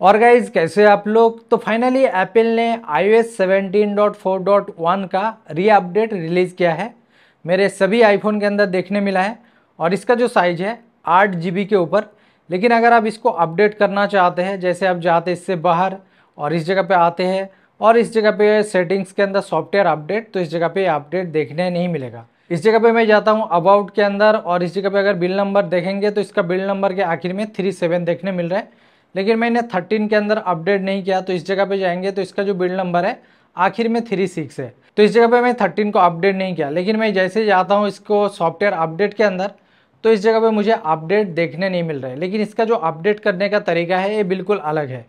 और गाइज कैसे आप लोग तो फाइनली एप्पल ने आई ओ का री अपडेट रिलीज़ किया है मेरे सभी आईफोन के अंदर देखने मिला है और इसका जो साइज़ है आठ जी के ऊपर लेकिन अगर आप इसको अपडेट करना चाहते हैं जैसे आप जाते इससे बाहर और इस जगह पे आते हैं और इस जगह पे सेटिंग्स के अंदर सॉफ्टवेयर अपडेट तो इस जगह पे अपडेट देखने नहीं मिलेगा इस जगह पे मैं जाता हूँ अबाउट के अंदर और इस जगह पे अगर बिल नंबर देखेंगे तो इसका बिल नंबर के आखिर में थ्री सेवन देखने मिल रहा है लेकिन मैंने थर्टीन के अंदर अपडेट नहीं किया तो इस जगह पे जाएंगे तो इसका जो बिल्ड नंबर है आखिर में थ्री सिक्स है तो इस जगह पे मैं थर्टीन को अपडेट नहीं किया लेकिन मैं जैसे जाता हूँ इसको सॉफ्टवेयर अपडेट के अंदर तो इस जगह पे मुझे अपडेट देखने नहीं मिल रहा है लेकिन इसका जो अपडेट करने का तरीका है ये बिल्कुल अलग है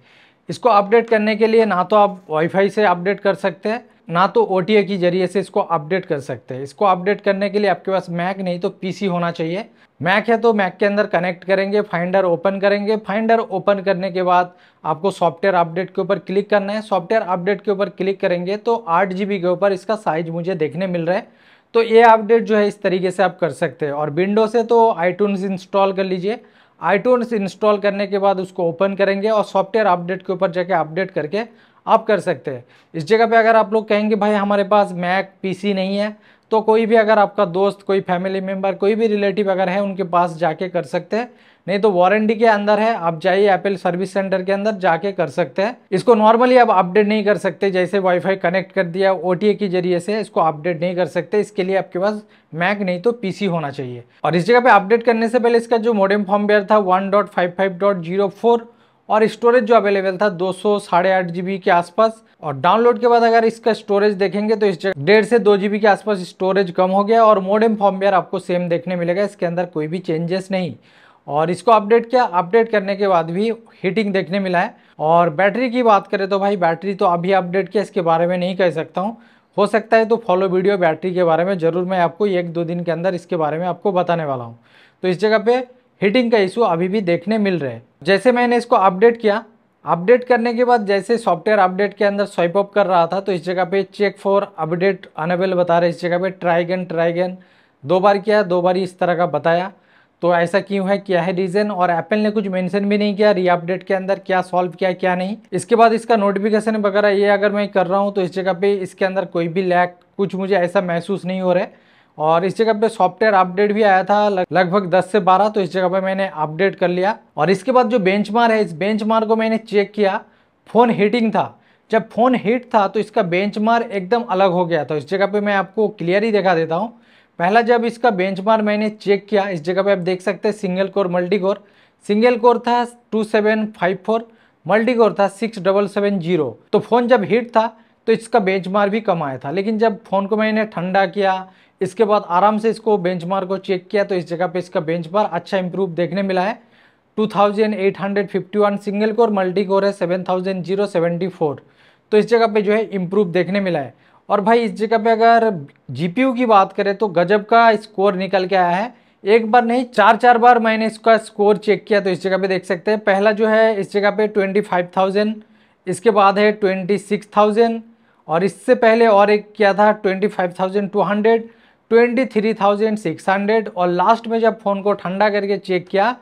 इसको अपडेट करने के लिए ना तो आप वाईफाई से अपडेट कर सकते हैं ना तो ओ के जरिए से इसको अपडेट कर सकते हैं इसको अपडेट करने के लिए आपके पास मैक नहीं तो पीसी होना चाहिए मैक है तो मैक के अंदर कनेक्ट करेंगे फाइंडर ओपन करेंगे फाइंडर ओपन करने के बाद आपको सॉफ्टवेयर अपडेट के ऊपर क्लिक करना है सॉफ्टवेयर अपडेट के ऊपर क्लिक करेंगे तो आठ के ऊपर इसका साइज मुझे देखने मिल रहा है तो ये अपडेट जो है इस तरीके से आप कर सकते हैं और विंडो से तो आईटून्स इंस्टॉल कर लीजिए आईटून्स इंस्टॉल करने के बाद उसको ओपन करेंगे और सॉफ्टवेयर अपडेट के ऊपर जाके अपडेट करके आप कर सकते हैं इस जगह पे अगर आप लोग कहेंगे भाई हमारे पास मैक पीसी नहीं है तो कोई भी अगर आपका दोस्त कोई फैमिली मेम्बर कोई भी रिलेटिव अगर है उनके पास जाके कर सकते हैं नहीं तो वारंटी के अंदर है आप जाइए एप्पल सर्विस सेंटर के अंदर जाके कर सकते हैं इसको नॉर्मली आप अपडेट नहीं कर सकते जैसे वाईफाई कनेक्ट कर दिया ओ के जरिए से इसको अपडेट नहीं कर सकते इसके लिए आपके पास मैक नहीं तो पीसी होना चाहिए और इस जगह पे अपडेट करने से पहले इसका जो मोडेम फॉर्मवेयर था वन और स्टोरेज जो अवेलेबल था दो सौ साढ़े आठ जी बी के आसपास और डाउनलोड के बाद अगर इसका स्टोरेज देखेंगे तो इस डेढ़ से दो जी बी के आसपास स्टोरेज कम हो गया और मोडेम फॉर्मवेयर आपको सेम देखने मिलेगा इसके अंदर कोई भी चेंजेस नहीं और इसको अपडेट किया अपडेट करने के बाद भी हीटिंग देखने मिला है और बैटरी की बात करें तो भाई बैटरी तो अभी अपडेट किया इसके बारे में नहीं कह सकता हूँ हो सकता है तो फॉलो वीडियो बैटरी के बारे में ज़रूर मैं आपको एक दो दिन के अंदर इसके बारे में आपको बताने वाला हूँ तो इस जगह पर हीटिंग का इशू अभी भी देखने मिल रहे हैं जैसे मैंने इसको अपडेट किया अपडेट करने के बाद जैसे सॉफ्टवेयर अपडेट के अंदर स्वाइप अप कर रहा था तो इस जगह पे चेक फॉर अपडेट अनेबल बता रहे इस जगह पे ट्राइगन ट्राइगन दो बार किया दो बार इस तरह का बताया तो ऐसा क्यों है क्या है रीज़न और एप्पल ने कुछ मेंशन भी नहीं किया रीअपडेट के अंदर क्या सॉल्व किया क्या नहीं इसके बाद इसका नोटिफिकेशन वगैरह ये अगर मैं कर रहा हूँ तो इस जगह पे इसके अंदर कोई भी लैक कुछ मुझे ऐसा महसूस नहीं हो रहा है और इस जगह पे सॉफ्टवेयर अपडेट भी आया था लगभग 10 से 12 तो इस जगह पे मैंने अपडेट कर लिया और इसके बाद जो बेंचमार है इस बेंचमार को मैंने चेक किया फ़ोन हीटिंग था जब फ़ोन हीट था तो इसका बेंचमार एकदम अलग हो गया था इस जगह पे मैं आपको क्लियर ही दिखा देता हूँ पहला जब इसका बेंचमार मैंने चेक किया इस जगह पर आप देख सकते हैं single core multi core single core था two seven five four multi core था सिक्स डबल सेवन जीरो तो फ़ोन जब हीट था तो इसका बेंच भी कम आया था लेकिन जब फ़ोन को मैंने ठंडा किया इसके बाद आराम से इसको बेंच को चेक किया तो इस जगह पर इसका बेंच अच्छा इंप्रूव देखने मिला है 2851 सिंगल कोर मल्टी कोर है 7074 तो इस जगह पे जो है इम्प्रूव देखने मिला है और भाई इस जगह पे अगर जी की बात करें तो गजब का स्कोर निकल के आया है एक बार नहीं चार चार बार मैंने इसका स्कोर चेक किया तो इस जगह पे देख सकते हैं पहला जो है इस जगह पे 25,000 इसके बाद है 26,000 और इससे पहले और एक क्या था twenty five thousand two hundred twenty three thousand six hundred और लास्ट में जब फ़ोन को ठंडा करके चेक किया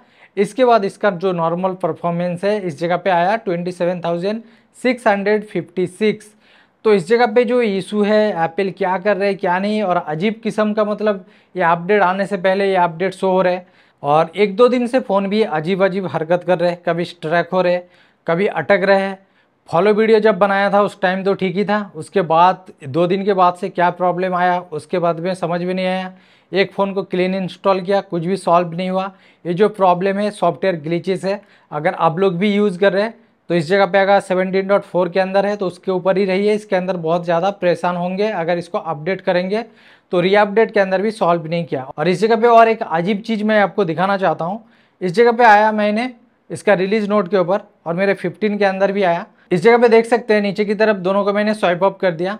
इसके बाद इसका जो नॉर्मल परफॉर्मेंस है इस जगह पे आया twenty seven thousand six hundred fifty six तो इस जगह पे जो इशू है एप्पल क्या कर रहे हैं क्या नहीं और अजीब किस्म का मतलब ये अपडेट आने से पहले ये अपडेट शो हो रहे और एक दो दिन से फ़ोन भी अजीब अजीब हरकत कर रहे हैं कभी स्ट्रैक हो रहे कभी अटक रहे हैं फॉलो वीडियो जब बनाया था उस टाइम तो ठीक ही था उसके बाद दो दिन के बाद से क्या प्रॉब्लम आया उसके बाद में समझ में नहीं आया एक फ़ोन को क्लीन इंस्टॉल किया कुछ भी सॉल्व नहीं हुआ ये जो प्रॉब्लम है सॉफ्टवेयर ग्लीचेस है अगर आप लोग भी यूज़ कर रहे हैं तो इस जगह पे अगर सेवनटीन डॉट फोर के अंदर है तो उसके ऊपर ही रहिए इसके अंदर बहुत ज़्यादा परेशान होंगे अगर इसको अपडेट करेंगे तो रीअपडेट के अंदर भी सॉल्व नहीं किया और इस जगह पे और एक अजीब चीज़ मैं आपको दिखाना चाहता हूँ इस जगह पे आया मैंने इसका रिलीज़ नोट के ऊपर और मेरे 15 के अंदर भी आया इस जगह पे देख सकते हैं नीचे की तरफ दोनों को मैंने स्वाइप अप कर दिया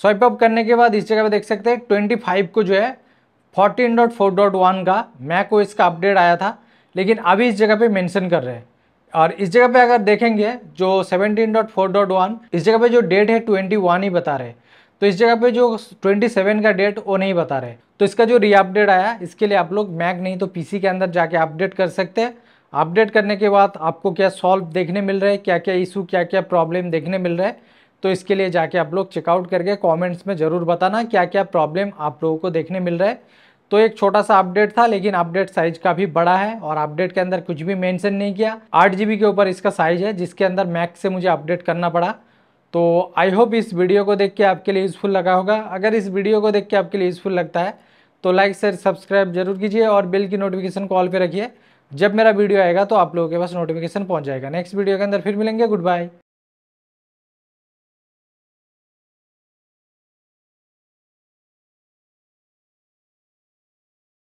स्वाइप अप करने के बाद इस जगह पे देख सकते हैं 25 को जो है 14.4.1 का मैक ओ इसका अपडेट आया था लेकिन अभी इस जगह पे मेंशन कर रहे हैं और इस जगह पे अगर देखेंगे जो 17.4.1 इस जगह पे जो डेट है 21 ही बता रहे तो इस जगह पे जो 27 का डेट वो नहीं बता रहे तो इसका जो रीअपडेट आया इसके लिए आप लोग मैक नहीं तो पी के अंदर जाके अपडेट कर सकते हैं अपडेट करने के बाद आपको क्या सॉल्व देखने मिल रहा है क्या क्या इशू क्या क्या प्रॉब्लम देखने मिल रहा है तो इसके लिए जाके आप लोग चेकआउट करके कमेंट्स में ज़रूर बताना क्या क्या प्रॉब्लम आप लोगों को देखने मिल रहा है तो एक छोटा सा अपडेट था लेकिन अपडेट साइज काफ़ी बड़ा है और अपडेट के अंदर कुछ भी मैंसन नहीं किया आठ के ऊपर इसका साइज है जिसके अंदर मैक्स से मुझे अपडेट करना पड़ा तो आई होप इस वीडियो को देख के आपके लिए यूज़फुल लगा होगा अगर इस वीडियो को देख के आपके लिए यूज़फुल लगता है तो लाइक शेयर सब्सक्राइब जरूर कीजिए और बिल की नोटिफिकेशन कॉल पर रखिए जब मेरा वीडियो आएगा तो आप लोगों के पास नोटिफिकेशन पहुंच जाएगा नेक्स्ट वीडियो के अंदर फिर मिलेंगे गुड बाय